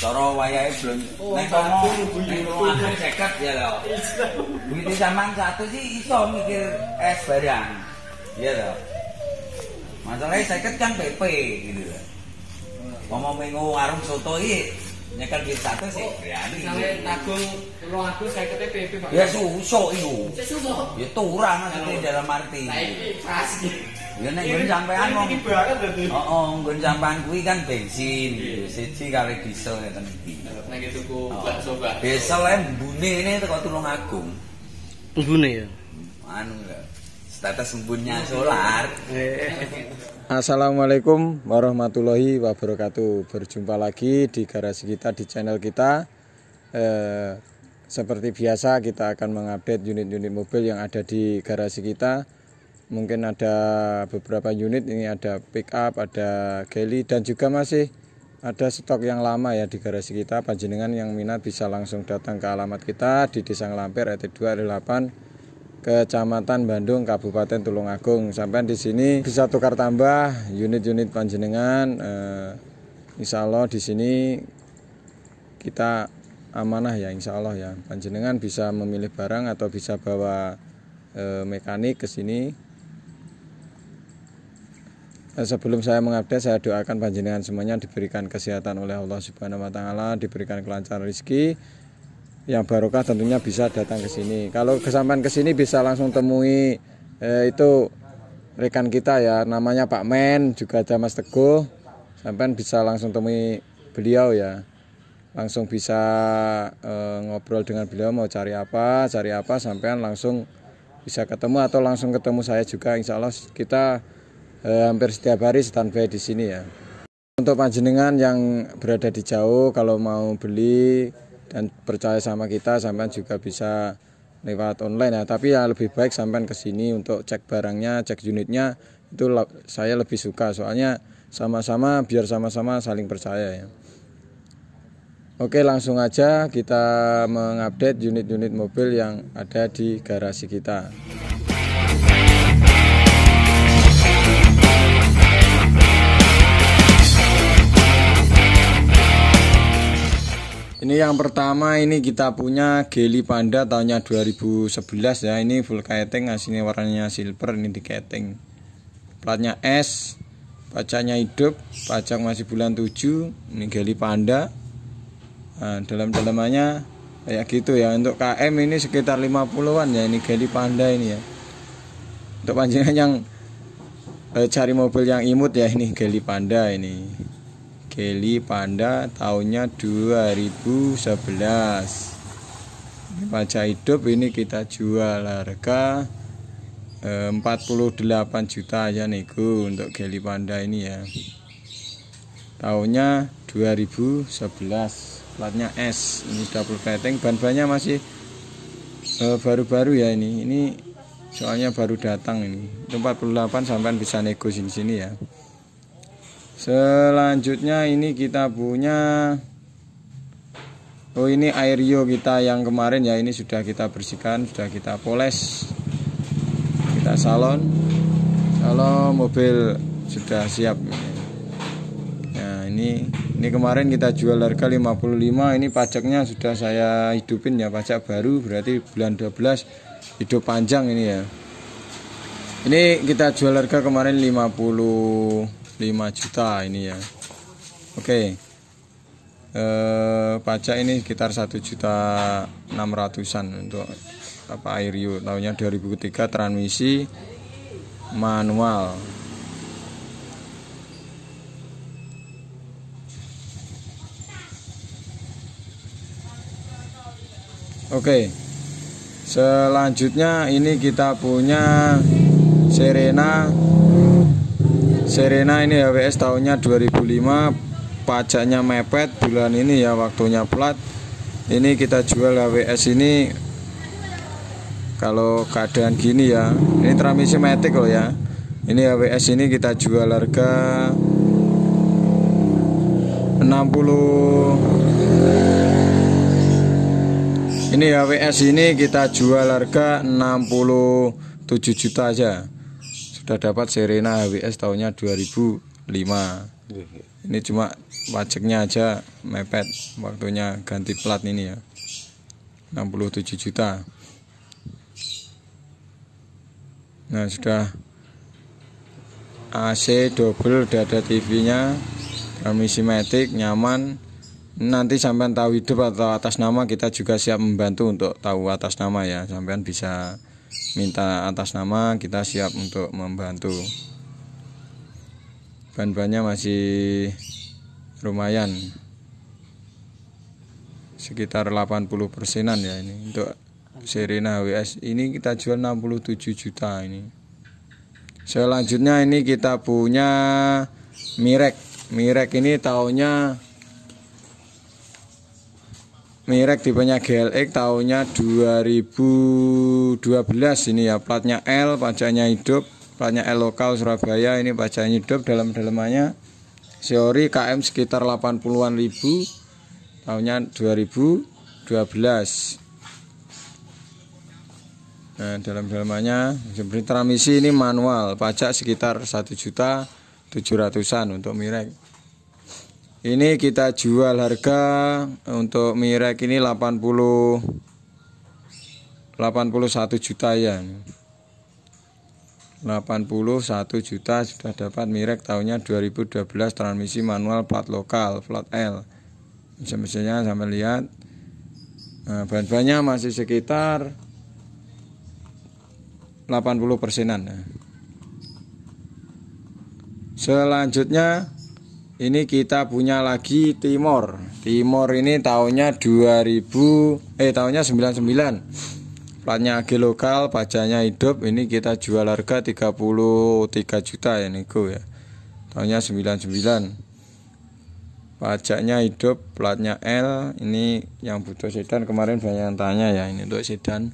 cara wayahe blon oh, nek kono ya lo. duwite sampean satu sih iso mikir es barang ya lho masalahe 50 kan PP gitu lho ngomong minggu oh, warung soto iki Ya kan duit sih. Oh, berani. Sampai nagung lo aku saya kete PP Pak. Ya suso itu. Suso. Ya turang nanti dalam arti. Nah ini pas gitu. Ya nek gun sampean mau. Iki banget berarti. Heeh, oh, sampean kuwi kan bensin. Siji kare diesel ngeten iki. Nek tuku bakso Pak. Diesel e mbune ini teko tulung agung. Mbune ya. Anu lho. Status mbunnya solar. Heeh. Assalamualaikum warahmatullahi wabarakatuh. Berjumpa lagi di garasi kita di channel kita. Eh, seperti biasa kita akan mengupdate unit-unit mobil yang ada di garasi kita. Mungkin ada beberapa unit ini ada pick up, ada geli dan juga masih ada stok yang lama ya di garasi kita. Panjenengan yang minat bisa langsung datang ke alamat kita di Desa Ngelampir RT 2 R8 Kecamatan Bandung Kabupaten Tulungagung. Sampai di sini bisa tukar tambah unit-unit panjenengan. Eh, insya Allah di sini kita amanah ya insya Allah ya panjenengan bisa memilih barang atau bisa bawa e, mekanik ke sini eh, sebelum saya mengupdate saya doakan panjenengan semuanya diberikan kesehatan oleh Allah Subhanahu wa taala, diberikan kelancaran rezeki yang barokah tentunya bisa datang ke sini. Kalau kesampaian ke sini bisa langsung temui eh, itu rekan kita ya, namanya Pak Men, juga ada Mas Teguh. Sampean bisa langsung temui beliau ya. Langsung bisa eh, ngobrol dengan beliau mau cari apa, cari apa sampean langsung bisa ketemu atau langsung ketemu saya juga insya Allah kita eh, hampir setiap hari standby di sini ya. Untuk panjenengan yang berada di jauh kalau mau beli dan percaya sama kita sampean juga bisa lewat online ya tapi ya lebih baik sampean ke sini untuk cek barangnya cek unitnya itu saya lebih suka soalnya sama-sama biar sama-sama saling percaya ya Oke langsung aja kita mengupdate unit-unit mobil yang ada di garasi kita. Ini yang pertama ini kita punya Geli Panda tahunnya 2011 ya. Ini full keting aslinya warnanya silver ini di keting. Platnya S, pajaknya hidup, pajak masih bulan 7, ini Geli Panda. Nah, dalam-dalamannya kayak gitu ya. Untuk KM ini sekitar 50-an ya ini Geli Panda ini ya. Untuk panjangan yang eh, cari mobil yang imut ya ini Geli Panda ini. Geli Panda tahunnya 2011 pajak hidup ini kita jual harga 48 eh, juta aja nego untuk Geli Panda ini ya tahunnya 2011 platnya S ini double plating ban-bannya masih eh, baru-baru ya ini ini soalnya baru datang ini 48 sampai bisa nego sini sini ya Selanjutnya ini kita punya Oh ini yo kita yang kemarin ya ini sudah kita bersihkan sudah kita poles kita salon kalau mobil sudah siap nah ini ini kemarin kita jual harga 55 ini pajaknya sudah saya hidupin ya pajak baru berarti bulan 12 hidup panjang ini ya ini kita jual harga kemarin 50 5 juta ini ya oke okay. eh, pajak ini sekitar 1 juta 600an untuk apa air Airyu tahunnya 2003 transmisi manual oke okay. selanjutnya ini kita punya Serena Serena ini HWS ya, tahunnya 2005 pajaknya mepet bulan ini ya waktunya plat ini kita jual HWS ini kalau keadaan gini ya ini transmisi metik loh ya ini HWS ini kita jual harga 60 ini HWS ini kita jual harga 67 juta aja sudah dapat Serena HWS tahunnya 2005 ini cuma pajaknya aja mepet waktunya ganti plat ini ya 67 juta nah sudah AC double dada TV nya transmisi matic nyaman nanti sampean tahu hidup atau atas nama kita juga siap membantu untuk tahu atas nama ya sampean bisa minta atas nama kita siap untuk membantu bahan-bahannya masih lumayan sekitar 80 persenan ya ini untuk Serena WS ini kita jual 67 juta ini selanjutnya ini kita punya Mirek Mirek ini tahunya Mirek tipenya GLX tahunnya 2012 ini ya platnya L pajaknya hidup platnya L lokal Surabaya ini pajaknya hidup dalam-dalamannya Seori KM sekitar 80-an ribu tahunnya 2012 nah dalam-dalamannya seperti transmisi ini manual pajak sekitar 1 juta 700-an untuk Mirek ini kita jual harga untuk mirek ini 80 81 juta ya 81 juta sudah dapat mirek tahunnya 2012 transmisi manual plat lokal plat L mesin-mesinnya sampai lihat nah, bahan-bahannya masih sekitar 80 persenan ya. selanjutnya ini kita punya lagi Timor. Timor ini tahunnya 2000 eh tahunnya 99. Platnya AG lokal, pajaknya hidup. Ini kita jual harga 33 juta ya nego ya. Tahunnya 99. Pajaknya hidup, platnya L. Ini yang butuh sedan kemarin banyak yang tanya ya. Ini untuk sedan.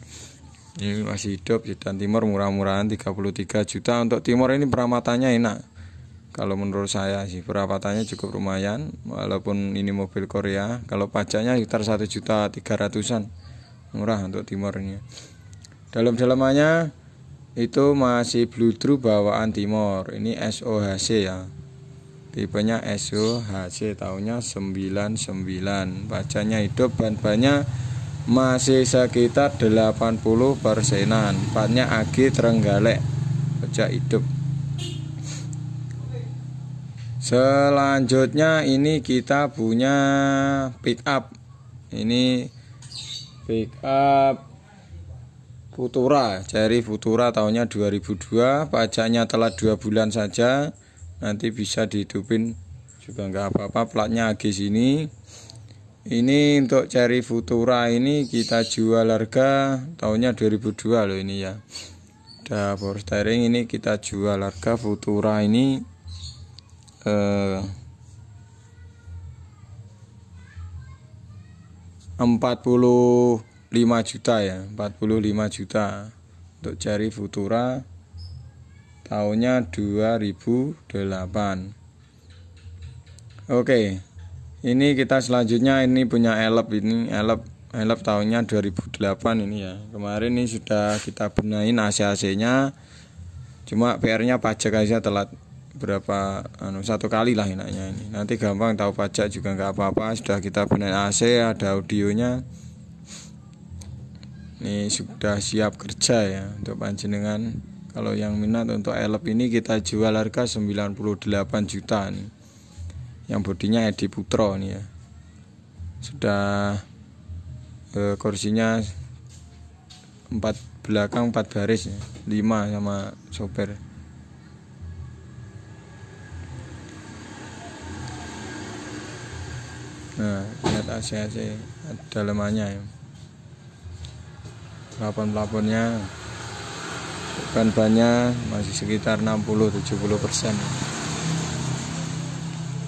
Ini masih hidup sedan Timor murah-murahan 33 juta untuk Timor ini peramatannya enak kalau menurut saya sih perawatannya cukup lumayan walaupun ini mobil Korea kalau pajaknya sekitar 1 juta tiga ratusan murah untuk timornya dalam-dalamannya itu masih blue true bawaan timor ini SOHC ya tipenya SOHC tahunnya 99 pajaknya hidup bahan bannya masih sekitar 80 persenan bannya AG Trenggalek pajak hidup selanjutnya ini kita punya pick up ini pick up Futura cari Futura tahunnya 2002 pajaknya telah dua bulan saja nanti bisa dihidupin juga nggak apa-apa platnya agis sini ini untuk cari Futura ini kita jual harga tahunnya 2002 loh ini ya dashboard steering ini kita jual harga Futura ini 45 juta ya 45 juta untuk cari futura tahunnya 2008 oke ini kita selanjutnya ini punya elep ini elep elep tahunnya 2008 ini ya kemarin ini sudah kita benahin AC-AC nya cuma PR nya pajak aja telat berapa anu satu kali lah enaknya ini nanti gampang tahu pajak juga nggak apa-apa sudah kita benar AC ada audionya ini sudah siap kerja ya untuk panjenengan kalau yang minat untuk elep ini kita jual harga 98 juta nih yang bodinya Edi Putro nih ya sudah e, kursinya empat belakang empat baris ya 5 sama sopir nah lihat AC-AC dalamannya ya pelapon-pelaponnya ban-bannya masih sekitar 60-70 persen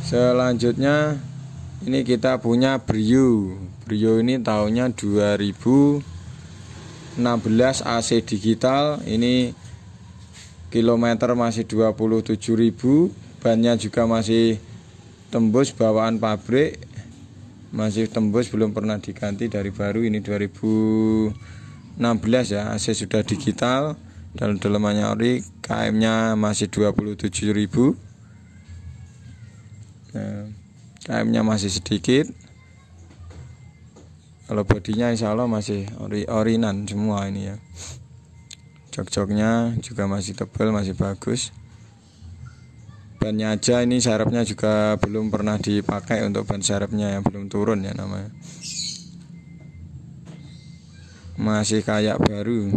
selanjutnya ini kita punya Brio Brio ini tahunnya 2016 AC digital ini kilometer masih 27.000 bannya juga masih tembus bawaan pabrik masih tembus belum pernah diganti dari baru ini 2016 ya AC sudah digital dan dalemannya ori KM nya masih 27.000 nah, KM nya masih sedikit kalau bodinya insya Allah masih ori orinan semua ini ya jok-joknya juga masih tebal masih bagus bannya aja ini serepnya juga belum pernah dipakai untuk ban serepnya yang belum turun ya namanya masih kayak baru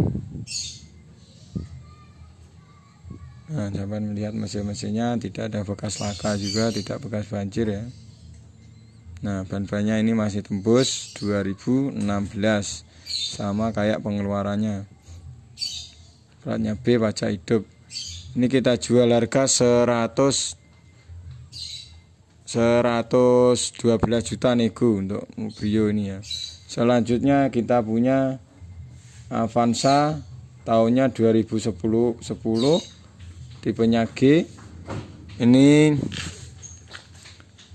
nah jawaban melihat mesin-mesinnya tidak ada bekas laka juga tidak bekas banjir ya nah ban-bannya ini masih tembus 2016 sama kayak pengeluarannya platnya B pajak hidup ini kita jual harga 100 112 juta nego untuk Mubrio ini ya selanjutnya kita punya Avanza tahunnya 2010 10 tipenya G ini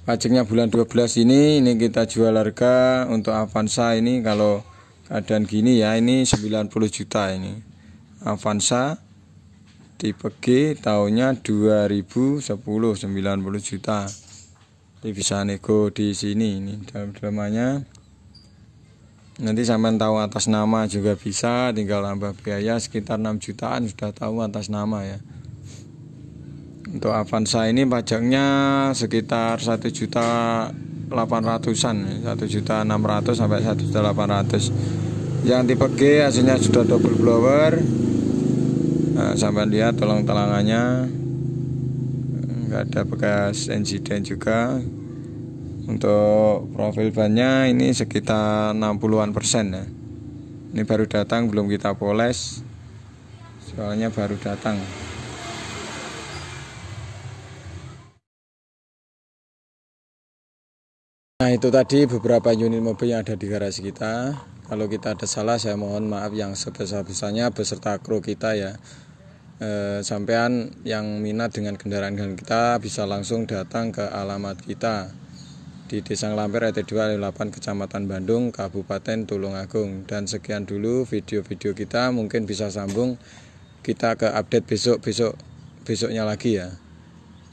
pajaknya bulan 12 ini ini kita jual harga untuk Avanza ini kalau keadaan gini ya ini 90 juta ini Avanza G tahunnya 2010 90 juta. Ini bisa nego di sini ini dalam dramanya. Nanti sampean tahu atas nama juga bisa, tinggal nambah biaya sekitar 6 jutaan sudah tahu atas nama ya. Untuk Avanza ini pajaknya sekitar 1 juta 800-an, 1 juta 600 sampai 1 juta 800. Yang tipe G hasilnya sudah double blower, Eh, sampai dia, tolong telangannya. Enggak ada bekas insiden juga untuk profil bannya ini sekitar 60-an persen ya ini baru datang belum kita poles soalnya baru datang Nah itu tadi beberapa unit mobil yang ada di garasi kita Kalau kita ada salah saya mohon maaf yang sebesar-besarnya beserta kru kita ya eh, sampean yang minat dengan kendaraan kita bisa langsung datang ke alamat kita di Desa Lampir RT 2/8 Kecamatan Bandung Kabupaten Tulungagung dan sekian dulu video-video kita mungkin bisa sambung kita ke update besok besok besoknya lagi ya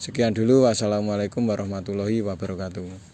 sekian dulu wassalamualaikum warahmatullahi wabarakatuh